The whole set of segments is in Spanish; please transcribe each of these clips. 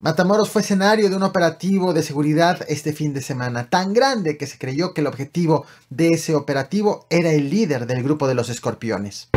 Matamoros fue escenario de un operativo de seguridad este fin de semana, tan grande que se creyó que el objetivo de ese operativo era el líder del grupo de los escorpiones.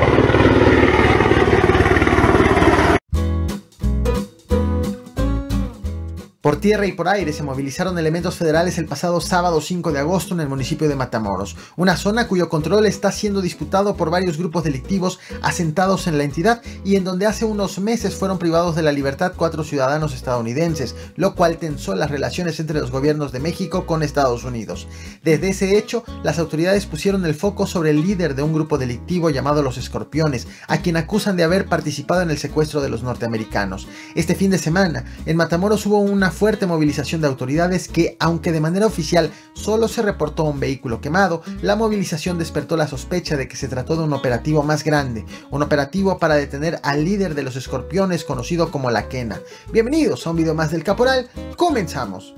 Por tierra y por aire se movilizaron elementos federales el pasado sábado 5 de agosto en el municipio de Matamoros, una zona cuyo control está siendo disputado por varios grupos delictivos asentados en la entidad y en donde hace unos meses fueron privados de la libertad cuatro ciudadanos estadounidenses, lo cual tensó las relaciones entre los gobiernos de México con Estados Unidos. Desde ese hecho, las autoridades pusieron el foco sobre el líder de un grupo delictivo llamado Los Escorpiones, a quien acusan de haber participado en el secuestro de los norteamericanos. Este fin de semana, en Matamoros hubo una fuerte movilización de autoridades que, aunque de manera oficial solo se reportó un vehículo quemado, la movilización despertó la sospecha de que se trató de un operativo más grande, un operativo para detener al líder de los escorpiones conocido como la Quena. Bienvenidos a un video más del Caporal, comenzamos.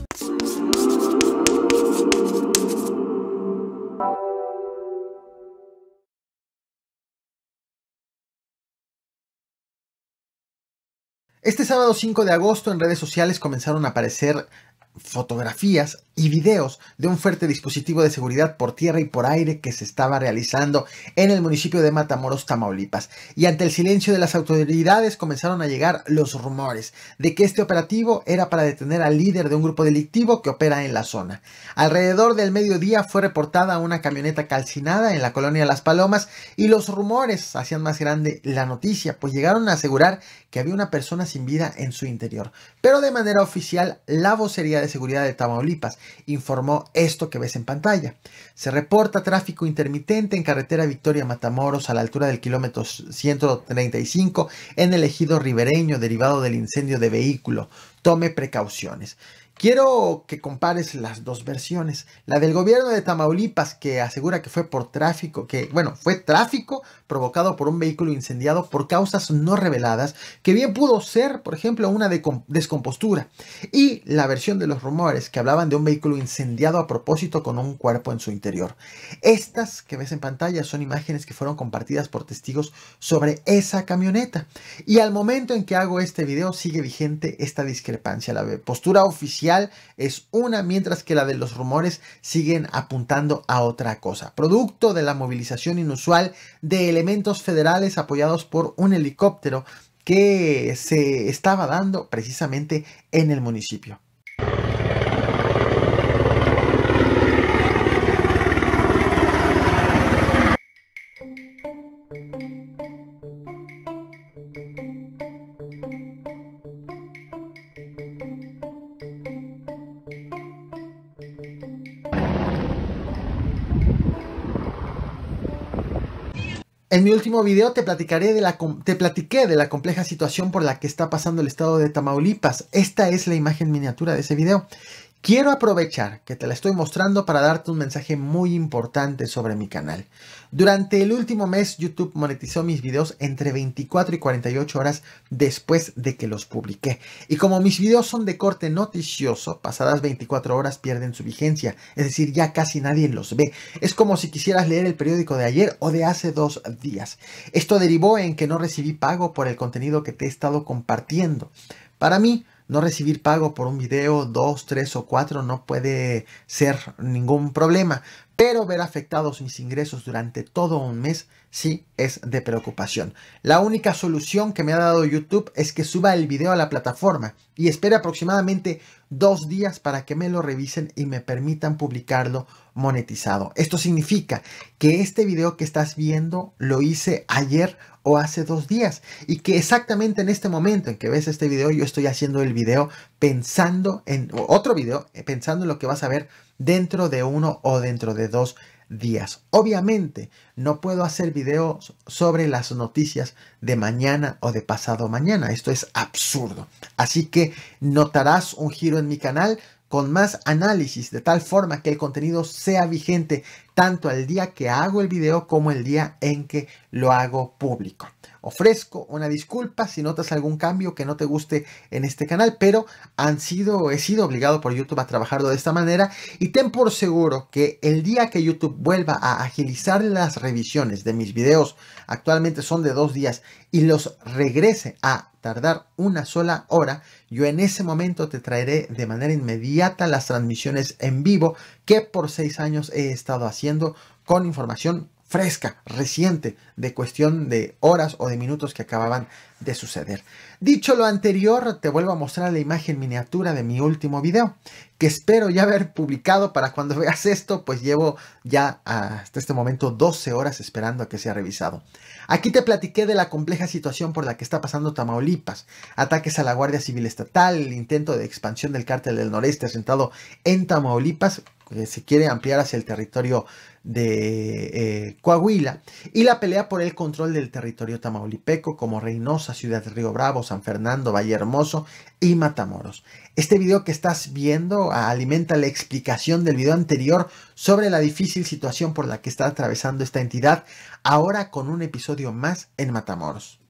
Este sábado 5 de agosto en redes sociales comenzaron a aparecer fotografías y videos de un fuerte dispositivo de seguridad por tierra y por aire que se estaba realizando en el municipio de Matamoros, Tamaulipas. Y ante el silencio de las autoridades comenzaron a llegar los rumores de que este operativo era para detener al líder de un grupo delictivo que opera en la zona. Alrededor del mediodía fue reportada una camioneta calcinada en la colonia Las Palomas y los rumores hacían más grande la noticia, pues llegaron a asegurar que había una persona sin vida en su interior. Pero de manera oficial, la vocería de Seguridad de Tamaulipas, informó esto que ves en pantalla. Se reporta tráfico intermitente en carretera Victoria Matamoros a la altura del kilómetro 135 en el ejido ribereño derivado del incendio de vehículo. Tome precauciones. Quiero que compares las dos versiones. La del gobierno de Tamaulipas que asegura que fue por tráfico, que bueno, fue tráfico provocado por un vehículo incendiado por causas no reveladas, que bien pudo ser, por ejemplo, una descompostura. Y la versión de los rumores que hablaban de un vehículo incendiado a propósito con un cuerpo en su interior. Estas que ves en pantalla son imágenes que fueron compartidas por testigos sobre esa camioneta. Y al momento en que hago este video sigue vigente esta discrepancia. La postura oficial es una, mientras que la de los rumores siguen apuntando a otra cosa. Producto de la movilización inusual de elementos federales apoyados por un helicóptero que se estaba dando precisamente en el municipio. En mi último video te, platicaré de la, te platiqué de la compleja situación por la que está pasando el estado de Tamaulipas. Esta es la imagen miniatura de ese video. Quiero aprovechar que te la estoy mostrando para darte un mensaje muy importante sobre mi canal. Durante el último mes YouTube monetizó mis videos entre 24 y 48 horas después de que los publiqué. Y como mis videos son de corte noticioso, pasadas 24 horas pierden su vigencia, es decir, ya casi nadie los ve. Es como si quisieras leer el periódico de ayer o de hace dos días. Esto derivó en que no recibí pago por el contenido que te he estado compartiendo. Para mí, no recibir pago por un video, dos, tres o cuatro no puede ser ningún problema, pero ver afectados mis ingresos durante todo un mes sí es de preocupación. La única solución que me ha dado YouTube es que suba el video a la plataforma y espere aproximadamente dos días para que me lo revisen y me permitan publicarlo monetizado. Esto significa que este video que estás viendo lo hice ayer o hace dos días y que exactamente en este momento en que ves este video yo estoy haciendo el video pensando en otro video, eh, pensando en lo que vas a ver dentro de uno o dentro de dos días. Obviamente no puedo hacer videos sobre las noticias de mañana o de pasado mañana. Esto es absurdo. Así que notarás un giro en mi canal con más análisis de tal forma que el contenido sea vigente tanto el día que hago el video como el día en que lo hago público. Ofrezco una disculpa si notas algún cambio que no te guste en este canal, pero han sido, he sido obligado por YouTube a trabajarlo de esta manera y ten por seguro que el día que YouTube vuelva a agilizar las revisiones de mis videos, actualmente son de dos días, y los regrese a tardar una sola hora, yo en ese momento te traeré de manera inmediata las transmisiones en vivo que por seis años he estado haciendo con información fresca, reciente, de cuestión de horas o de minutos que acababan de suceder. Dicho lo anterior, te vuelvo a mostrar la imagen miniatura de mi último video, que espero ya haber publicado para cuando veas esto, pues llevo ya hasta este momento 12 horas esperando a que sea revisado. Aquí te platiqué de la compleja situación por la que está pasando Tamaulipas, ataques a la Guardia Civil Estatal, el intento de expansión del cártel del noreste asentado en Tamaulipas, que se quiere ampliar hacia el territorio de eh, Coahuila, y la pelea por el control del territorio tamaulipeco como Reynosa, Ciudad Ciudad Río Bravo, San Fernando, Valle Hermoso y Matamoros. Este video que estás viendo ah, alimenta la explicación del video anterior sobre la difícil situación por la que está atravesando esta entidad, ahora con un episodio más en Matamoros.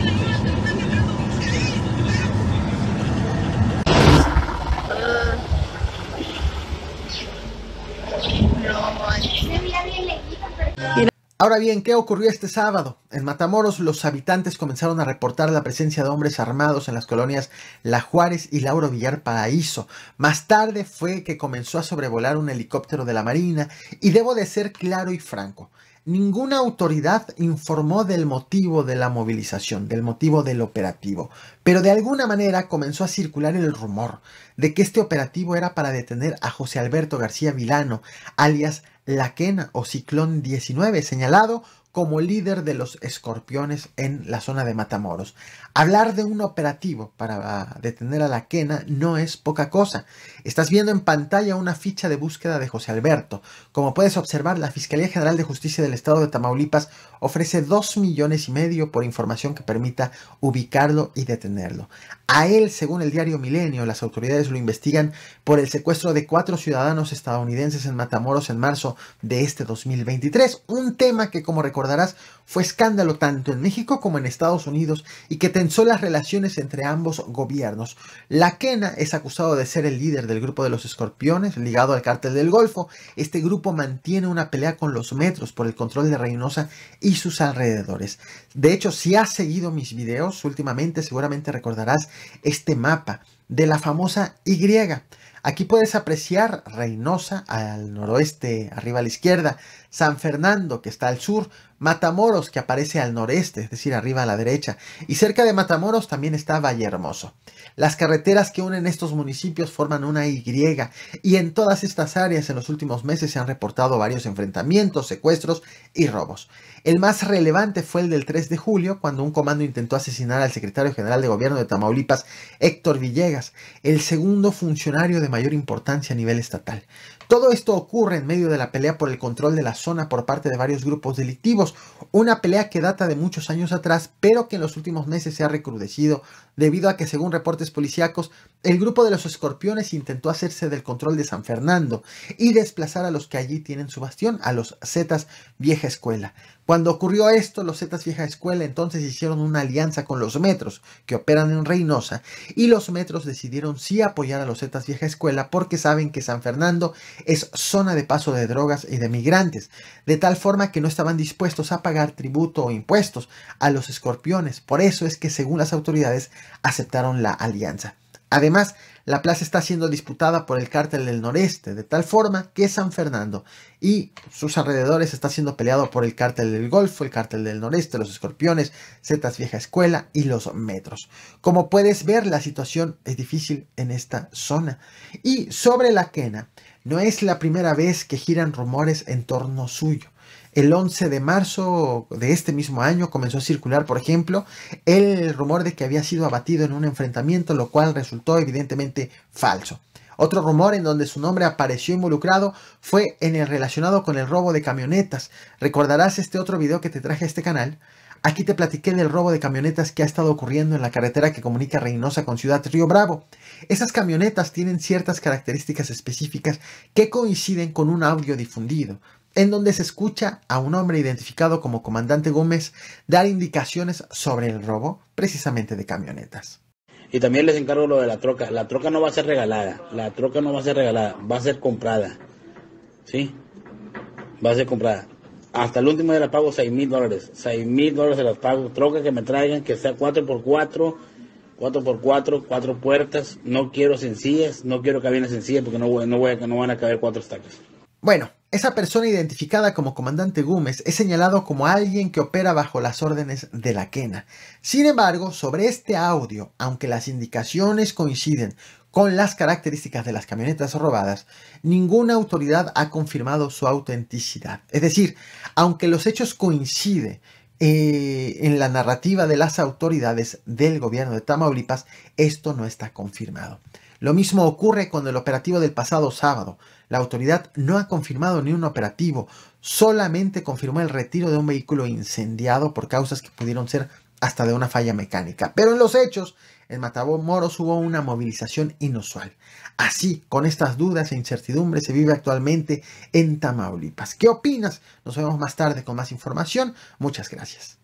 Ahora bien, ¿qué ocurrió este sábado? En Matamoros los habitantes comenzaron a reportar la presencia de hombres armados en las colonias La Juárez y Lauro Villar Paraíso. Más tarde fue que comenzó a sobrevolar un helicóptero de la Marina y debo de ser claro y franco. Ninguna autoridad informó del motivo de la movilización, del motivo del operativo, pero de alguna manera comenzó a circular el rumor de que este operativo era para detener a José Alberto García Vilano, alias la quena o ciclón 19 señalado como líder de los escorpiones en la zona de Matamoros. Hablar de un operativo para detener a la quena no es poca cosa. Estás viendo en pantalla una ficha de búsqueda de José Alberto. Como puedes observar, la Fiscalía General de Justicia del Estado de Tamaulipas ofrece 2 millones y medio por información que permita ubicarlo y detenerlo. A él, según el diario Milenio, las autoridades lo investigan por el secuestro de cuatro ciudadanos estadounidenses en Matamoros en marzo de este 2023. Un tema que, como recordamos, recordarás, fue escándalo tanto en México como en Estados Unidos y que tensó las relaciones entre ambos gobiernos. La Quena es acusado de ser el líder del grupo de los escorpiones, ligado al cártel del Golfo. Este grupo mantiene una pelea con los metros por el control de Reynosa y sus alrededores. De hecho, si has seguido mis videos últimamente, seguramente recordarás este mapa de la famosa Y. Aquí puedes apreciar Reynosa al noroeste, arriba a la izquierda, San Fernando que está al sur, Matamoros que aparece al noreste, es decir, arriba a la derecha, y cerca de Matamoros también está Vallehermoso. Las carreteras que unen estos municipios forman una Y, y en todas estas áreas en los últimos meses se han reportado varios enfrentamientos, secuestros y robos. El más relevante fue el del 3 de julio, cuando un comando intentó asesinar al secretario general de gobierno de Tamaulipas, Héctor Villegas, el segundo funcionario de mayor importancia a nivel estatal. Todo esto ocurre en medio de la pelea por el control de la zona por parte de varios grupos delictivos, una pelea que data de muchos años atrás, pero que en los últimos meses se ha recrudecido debido a que, según reportes policíacos, el grupo de los escorpiones intentó hacerse del control de San Fernando y desplazar a los que allí tienen su bastión, a los Zetas vieja escuela. Cuando ocurrió esto, los Zetas Vieja Escuela entonces hicieron una alianza con los Metros, que operan en Reynosa, y los Metros decidieron sí apoyar a los Zetas Vieja Escuela porque saben que San Fernando es zona de paso de drogas y de migrantes, de tal forma que no estaban dispuestos a pagar tributo o impuestos a los escorpiones. Por eso es que, según las autoridades, aceptaron la alianza. Además, la plaza está siendo disputada por el cártel del noreste, de tal forma que San Fernando y sus alrededores está siendo peleado por el cártel del Golfo, el cártel del noreste, los escorpiones, Zetas Vieja Escuela y los metros. Como puedes ver, la situación es difícil en esta zona. Y sobre la quena, no es la primera vez que giran rumores en torno suyo. El 11 de marzo de este mismo año comenzó a circular, por ejemplo, el rumor de que había sido abatido en un enfrentamiento, lo cual resultó evidentemente falso. Otro rumor en donde su nombre apareció involucrado fue en el relacionado con el robo de camionetas. Recordarás este otro video que te traje a este canal. Aquí te platiqué del robo de camionetas que ha estado ocurriendo en la carretera que comunica Reynosa con Ciudad Río Bravo. Esas camionetas tienen ciertas características específicas que coinciden con un audio difundido en donde se escucha a un hombre identificado como Comandante Gómez dar indicaciones sobre el robo precisamente de camionetas. Y también les encargo lo de la troca. La troca no va a ser regalada. La troca no va a ser regalada. Va a ser comprada. ¿Sí? Va a ser comprada. Hasta el último de la pago 6 mil dólares. 6 mil dólares de las pago. Troca que me traigan, que sea 4x4, 4x4, 4 puertas. No quiero sencillas. No quiero cabinas sencillas porque no, no, van a caber 4 estacas. Bueno, esa persona identificada como comandante Gómez es señalado como alguien que opera bajo las órdenes de la Quena. Sin embargo, sobre este audio, aunque las indicaciones coinciden con las características de las camionetas robadas, ninguna autoridad ha confirmado su autenticidad. Es decir, aunque los hechos coinciden eh, en la narrativa de las autoridades del gobierno de Tamaulipas, esto no está confirmado. Lo mismo ocurre con el operativo del pasado sábado. La autoridad no ha confirmado ni un operativo, solamente confirmó el retiro de un vehículo incendiado por causas que pudieron ser hasta de una falla mecánica. Pero en los hechos, en Moros hubo una movilización inusual. Así, con estas dudas e incertidumbres, se vive actualmente en Tamaulipas. ¿Qué opinas? Nos vemos más tarde con más información. Muchas gracias.